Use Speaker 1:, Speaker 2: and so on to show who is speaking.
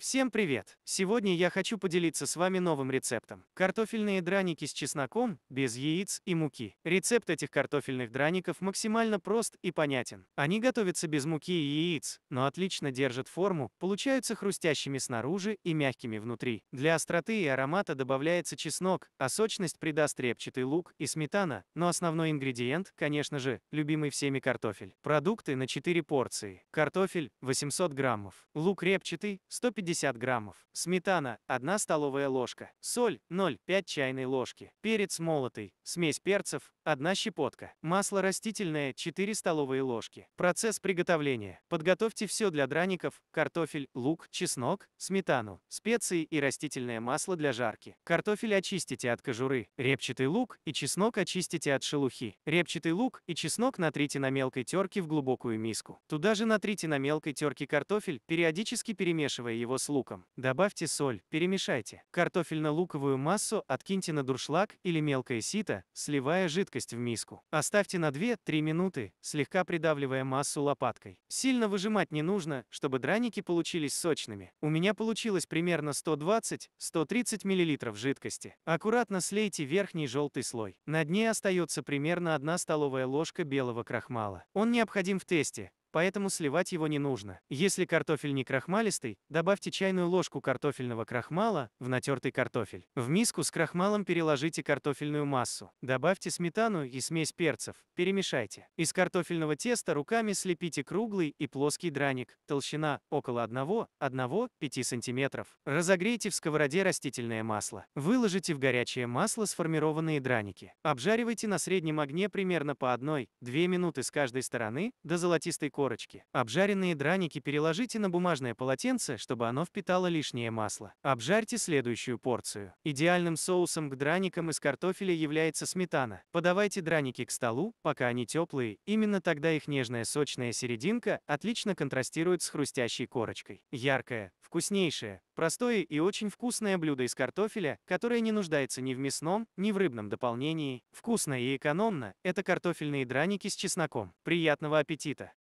Speaker 1: Всем привет! Сегодня я хочу поделиться с вами новым рецептом. Картофельные драники с чесноком, без яиц и муки. Рецепт этих картофельных драников максимально прост и понятен. Они готовятся без муки и яиц, но отлично держат форму, получаются хрустящими снаружи и мягкими внутри. Для остроты и аромата добавляется чеснок, а сочность придаст репчатый лук и сметана, но основной ингредиент, конечно же, любимый всеми картофель. Продукты на 4 порции. Картофель 800 граммов. Лук репчатый 150 50 граммов, сметана 1 столовая ложка, соль 0,5 чайной ложки, перец молотый, смесь перцев 1 щепотка, масло растительное 4 столовые ложки. Процесс приготовления. Подготовьте все для драников, картофель, лук, чеснок, сметану, специи и растительное масло для жарки. Картофель очистите от кожуры, репчатый лук и чеснок очистите от шелухи. Репчатый лук и чеснок натрите на мелкой терке в глубокую миску. Туда же натрите на мелкой терке картофель, периодически перемешивая его с луком. Добавьте соль, перемешайте. Картофельно-луковую массу откиньте на дуршлаг или мелкое сито, сливая жидкость в миску. Оставьте на 2-3 минуты, слегка придавливая массу лопаткой. Сильно выжимать не нужно, чтобы драники получились сочными. У меня получилось примерно 120-130 мл жидкости. Аккуратно слейте верхний желтый слой. На дне остается примерно 1 столовая ложка белого крахмала. Он необходим в тесте, поэтому сливать его не нужно. Если картофель не крахмалистый, добавьте чайную ложку картофельного крахмала в натертый картофель. В миску с крахмалом переложите картофельную массу. Добавьте сметану и смесь перцев, перемешайте. Из картофельного теста руками слепите круглый и плоский драник, толщина около 1-1-5 см. Разогрейте в сковороде растительное масло. Выложите в горячее масло сформированные драники. Обжаривайте на среднем огне примерно по 1-2 минуты с каждой стороны до золотистой коры корочки. Обжаренные драники переложите на бумажное полотенце, чтобы оно впитало лишнее масло. Обжарьте следующую порцию. Идеальным соусом к драникам из картофеля является сметана. Подавайте драники к столу, пока они теплые, именно тогда их нежная сочная серединка отлично контрастирует с хрустящей корочкой. Яркая, вкуснейшее, простое и очень вкусное блюдо из картофеля, которое не нуждается ни в мясном, ни в рыбном дополнении. Вкусно и экономно – это картофельные драники с чесноком. Приятного аппетита!